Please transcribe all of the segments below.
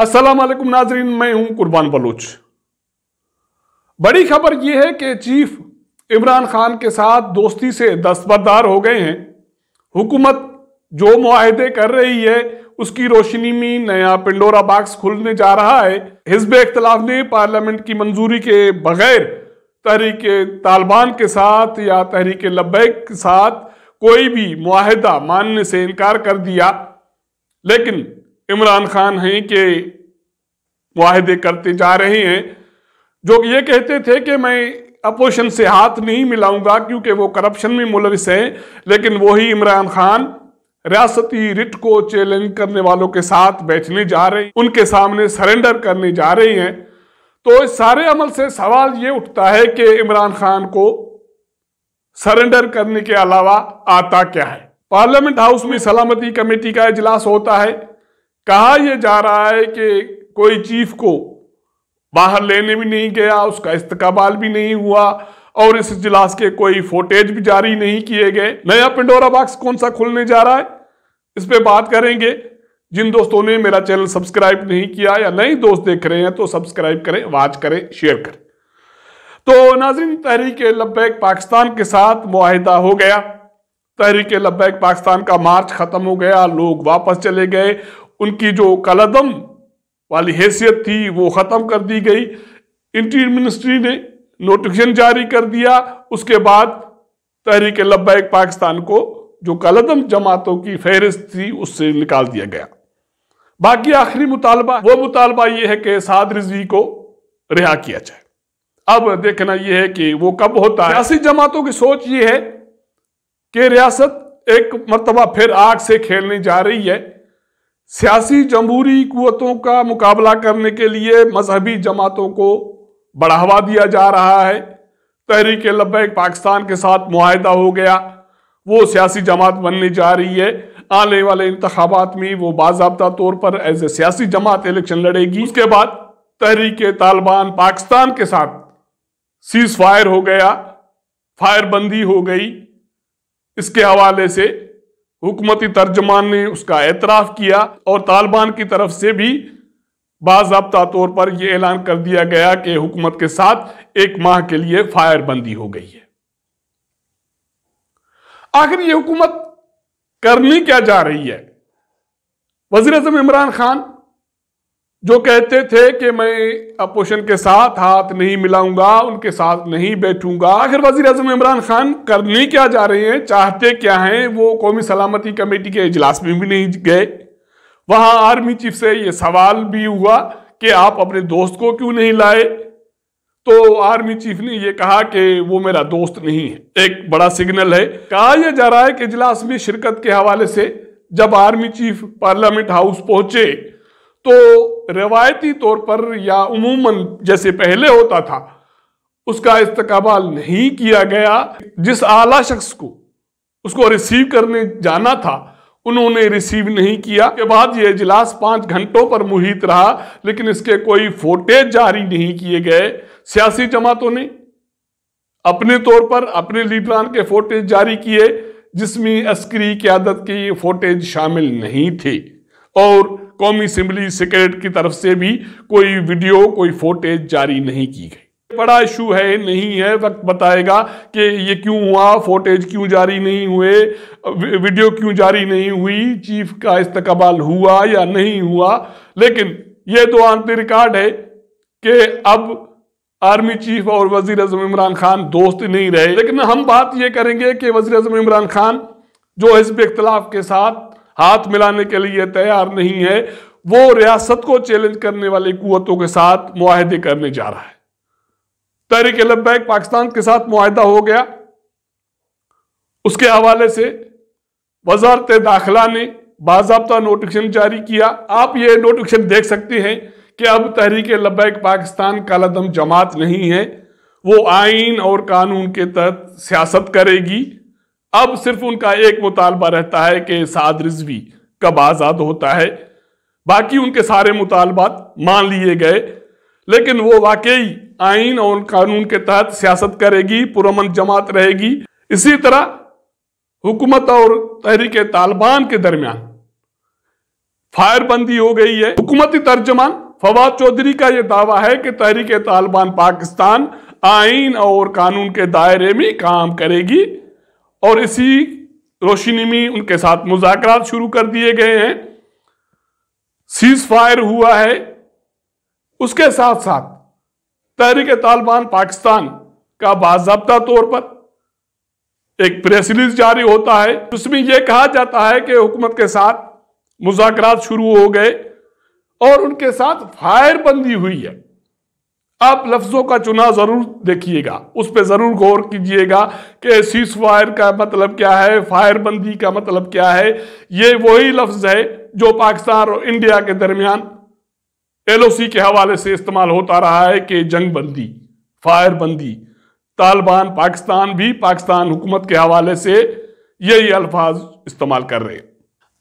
अस्सलाम वालेकुम नाजरीन मैं हूं कुर्बान बलोच बड़ी खबर यह है कि चीफ इमरान खान के साथ दोस्ती से दस्तबरदार हो गए हैं हुकूमत जो माहदे कर रही है उसकी रोशनी में नया पिंडोरा बाक्स खुलने जा रहा है हिजब इख्तलाफ ने पार्लियामेंट की मंजूरी के बगैर तहरीक तालिबान के साथ या तहरीक लबैक के साथ कोई भी माहदा मानने से इनकार कर दिया लेकिन इमरान खान हैं कि वाहदे करते जा रहे हैं जो ये कहते थे कि मैं अपोजिशन से हाथ नहीं मिलाऊंगा क्योंकि वो करप्शन में मुलविस हैं लेकिन वही इमरान खान रियासती रिट को चैलेंज करने वालों के साथ बैठने जा रहे हैं उनके सामने सरेंडर करने जा रहे हैं तो इस सारे अमल से सवाल ये उठता है कि इमरान खान को सरेंडर करने के अलावा आता क्या है पार्लियामेंट हाउस में सलामती कमेटी का इजलास होता है कहा यह जा रहा है कि कोई चीफ को बाहर लेने भी नहीं गया उसका इस्तकबाल भी नहीं हुआ और इस इजलास के कोई फोटेज भी जारी नहीं किए गए नया पिंडोरा बॉक्स कौन सा खुलने जा रहा है इस पर बात करेंगे जिन दोस्तों ने मेरा चैनल सब्सक्राइब नहीं किया या नए दोस्त देख रहे हैं तो सब्सक्राइब करें वाच करें शेयर करें तो नाजिन तहरीक लब्बैक पाकिस्तान के साथ माहिदा हो गया तहरीक लब्बैक पाकिस्तान का मार्च ख़त्म हो गया लोग वापस चले गए उनकी जो कलदम वाली हैसियत थी वो ख़त्म कर दी गई इंटीरियर मिनिस्ट्री ने नोटिफिकेशन जारी कर दिया उसके बाद तहरीक लब्बैक पाकिस्तान को जो कलदम जमातों की फहरिस्त थी उससे निकाल दिया गया बाकी आखिरी मुतालबा वो मुतालबा ये है कि साद रिजवी को रिहा किया जाए अब देखना यह है कि वो कब होता है ऐसी जमातों की सोच ये है कि रियासत एक मरतबा फिर आग से खेलने जा रही है सियासी जमहूरी कुतों का मुकाबला करने के लिए मजहबी जमातों को बढ़ावा दिया जा रहा है तहरीक लब पाकिस्तान के साथ माहिदा हो गया वो सियासी जमात बनने जा रही है आने वाले इंतबात में वो बाबा तौर पर एज ए सियासी जमात इलेक्शन लड़ेगी उसके बाद तहरीक तालिबान पाकिस्तान के साथ सीज फायर हो गया फायरबंदी हो गई इसके हवाले से हुकूमती तर्जमान ने उसका एतराफ़ किया और तालिबान की तरफ से भी बाबा तौर पर यह ऐलान कर दिया गया कि हुकूमत के साथ एक माह के लिए फायरबंदी हो गई है आखिर यह हुकूमत करनी क्या जा रही है वजीर अजम इमरान खान जो कहते थे कि मैं अपोजिशन के साथ हाथ नहीं मिलाऊंगा उनके साथ नहीं बैठूंगा आखिर वजीर अजम इमरान खान करने क्या जा रहे हैं चाहते क्या हैं वो कौमी सलामती कमेटी के इजलास में भी नहीं गए वहां आर्मी चीफ से ये सवाल भी हुआ कि आप अपने दोस्त को क्यों नहीं लाए तो आर्मी चीफ ने यह कहा कि वो मेरा दोस्त नहीं है एक बड़ा सिग्नल है कहा यह जा रहा है कि इजलास में शिरकत के हवाले से जब आर्मी चीफ पार्लियामेंट हाउस पहुंचे तो रवायती तौर पर या उमूमन जैसे पहले होता था उसका इस्तकबाल नहीं किया गया जिस आला शख्स को उसको रिसीव करने जाना था उन्होंने रिसीव नहीं किया के बाद यह इजलास पाँच घंटों पर मुहित रहा लेकिन इसके कोई फोटेज जारी नहीं किए गए सियासी जमातों ने अपने तौर पर अपने लीडरान के फोटेज जारी किए जिसमें अस्करी क्यादत की फोटेज शामिल नहीं थी और कौमी असम्बली सेक्रेट की तरफ से भी कोई वीडियो कोई फोटेज जारी नहीं की गई बड़ा इशू है नहीं है वक्त बताएगा कि ये क्यों हुआ फोटेज क्यों जारी नहीं हुए वीडियो क्यों जारी नहीं हुई चीफ का इस्तकबाल हुआ या नहीं हुआ लेकिन ये तो आंतरिक रिकॉर्ड है कि अब आर्मी चीफ और वजीर अजम इमरान खान दोस्त नहीं रहे लेकिन हम बात ये करेंगे कि वजीर अजम इमरान खान जो हिजब इख्तलाफ के साथ हाथ मिलाने के लिए तैयार नहीं है वो रियासत को चैलेंज करने वाली कुतों के साथ मुहिदे करने जा रहा है तहरीक लब्बैक पाकिस्तान के साथ मुहिदा हो गया उसके हवाले से वजारत दाखिला ने बाबा नोटिफिकेशन जारी किया आप ये नोटिफिकेशन देख सकते हैं कि अब तहरीक लब्बैक पाकिस्तान कालादम जमात नहीं है वो आइन और कानून के तहत सियासत करेगी अब सिर्फ उनका एक मुतालबा रहता है कि साद रिजवी कब आज़ाद होता है बाकी उनके सारे मुतालबात मान लिए गए लेकिन वो वाकई आइन और कानून के तहत सियासत करेगी पुरमन जमात रहेगी इसी तरह हुकूमत और तहरीक तालिबान के दरमियान फायरबंदी हो गई है हुकूमती तर्जमान फवाद चौधरी का यह दावा है कि तहरीक तालिबान पाकिस्तान आइन और कानून के दायरे में काम करेगी और इसी रोशनी में उनके साथ मुजाकर शुरू कर दिए गए हैं सीज फायर हुआ है उसके साथ साथ तहरीक तालिबान पाकिस्तान का बाबा तौर पर एक प्रेस रिलीज जारी होता है उसमें यह कहा जाता है कि हुकूमत के साथ मुजाकर शुरू हो गए और उनके साथ फायर बंदी हुई है आप लफ्ज़ों का चुनाव ज़रूर देखिएगा उस पर ज़रूर गौर कीजिएगा कि सीज फायर का मतलब क्या है फायरबंदी का मतलब क्या है ये वही लफ्ज़ है जो पाकिस्तान और इंडिया के दरमियान एलओसी के हवाले से इस्तेमाल होता रहा है कि जंग बंदी फायरबंदी तालिबान पाकिस्तान भी पाकिस्तान हुकूमत के हवाले से यही अल्फाज इस्तेमाल कर रहे हैं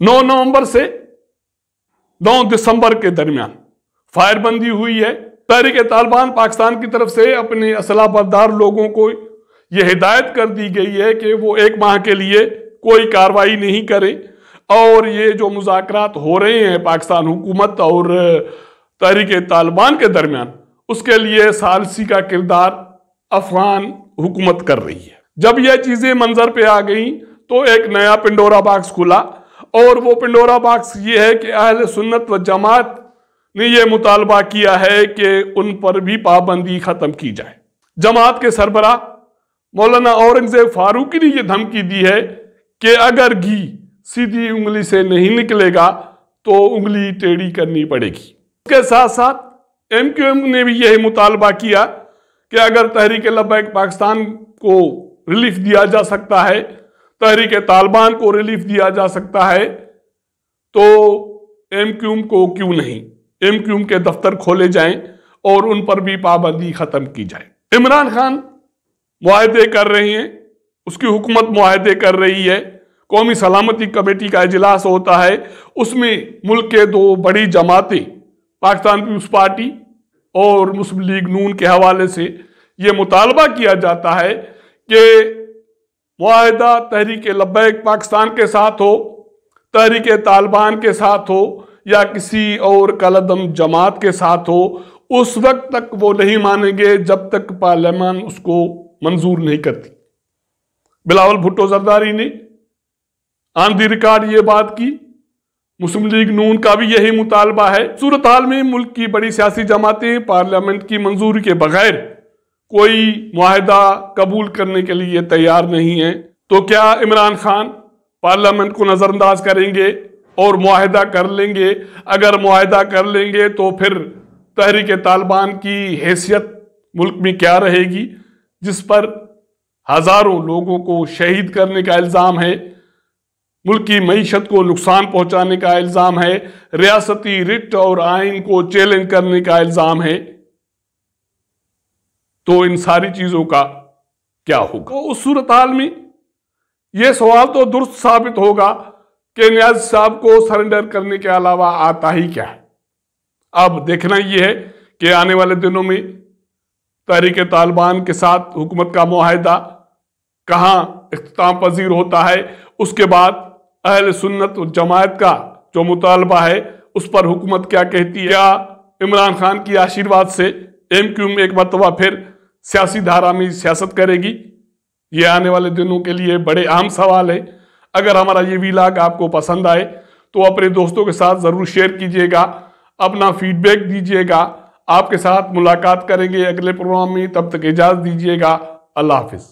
नौ नवंबर से नौ दिसंबर के दरमियान फायरबंदी हुई है तहरीक तालिबान पाकिस्तान की तरफ से अपने बरदार लोगों को यह हिदायत कर दी गई है कि वो एक माह के लिए कोई कार्रवाई नहीं करें और ये जो मुजात हो रहे हैं पाकिस्तान हुकूमत और तहरीक तालिबान के दरमियान उसके लिए सालसी का किरदार अफगान हुकूमत कर रही है जब यह चीज़ें मंजर पे आ गई तो एक नया पिंडोरा बाक्स खुला और वो पिंडोरा बाक्स ये है कि अहल सुन्नत व जमात ने यह मुतालबा किया है कि उन पर भी पाबंदी खत्म की जाए जमात के सरबरा मौलाना औरंगजेब फारूकी ने यह धमकी दी है कि अगर घी सीधी उंगली से नहीं निकलेगा तो उंगली टेढ़ी करनी पड़ेगी इसके साथ साथ एम क्यू एम ने भी यही मुतालबा किया कि अगर तहरीक लबैक पाकिस्तान को रिलीफ दिया जा सकता है तहरीक तालिबान को रिलीफ दिया जा सकता है तो एम क्यूम को क्यों नहीं एम क्यूम के दफ्तर खोले जाएं और उन पर भी पाबंदी खत्म की जाए इमरान खान माहदे कर रहे हैं उसकी हुकूमत माहदे कर रही है कौमी सलामती कमेटी का इजलास होता है उसमें मुल्क के दो बड़ी जमातें पाकिस्तान पीपल्स पार्टी और मुस्लिम लीग नून के हवाले से ये मुतालबा किया जाता है कि माहदा तहरीक लब्बैक पाकिस्तान के साथ हो तहरीक तालिबान के साथ हो या किसी और कलदम जमात के साथ हो उस वक्त तक वो नहीं मानेंगे जब तक पार्लियामान उसको मंजूर नहीं करती बिलावल भुट्टो जरदारी ने आंधी दी रिकॉर्ड ये बात की मुस्लिम लीग नून का भी यही मुतालबा है सूरत हाल में मुल्क की बड़ी सियासी जमातें पार्लियामेंट की मंजूरी के बगैर कोई माहदा कबूल करने के लिए तैयार नहीं है तो क्या इमरान खान पार्लियामेंट को नज़रअंदाज करेंगे और माहदा कर लेंगे अगर माहदा कर लेंगे तो फिर तहरीक तालिबान की हैसियत मुल्क में क्या रहेगी जिस पर हज़ारों लोगों को शहीद करने का इल्ज़ाम है मुल्क की मीशत को नुकसान पहुंचाने का इल्ज़ाम है रियासती रिट और आइन को चैलेंज करने का इल्ज़ाम है तो इन सारी चीज़ों का क्या होगा तो उस सूरत हाल में यह सवाल तो दुरुस्त साबित होगा कि न्याज साहब को सरेंडर करने के अलावा आता ही क्या है अब देखना यह है कि आने वाले दिनों में तहरीक तालिबान के साथ हुकूमत का माहदा कहाँ अख्ताम पजीर होता है उसके बाद अहल सुन्नत जमायत का जो मुतालबा है उस पर हुकूमत क्या कहती है इमरान खान की आशीर्वाद से एम क्यू में एक मरतबा फिर सियासी धारा में सियासत करेगी ये आने वाले दिनों के लिए बड़े अहम सवाल है अगर हमारा ये वीलाग आपको पसंद आए तो अपने दोस्तों के साथ ज़रूर शेयर कीजिएगा अपना फीडबैक दीजिएगा आपके साथ मुलाकात करेंगे अगले प्रोग्राम में तब तक इजाज़त दीजिएगा अल्लाह हाफिज़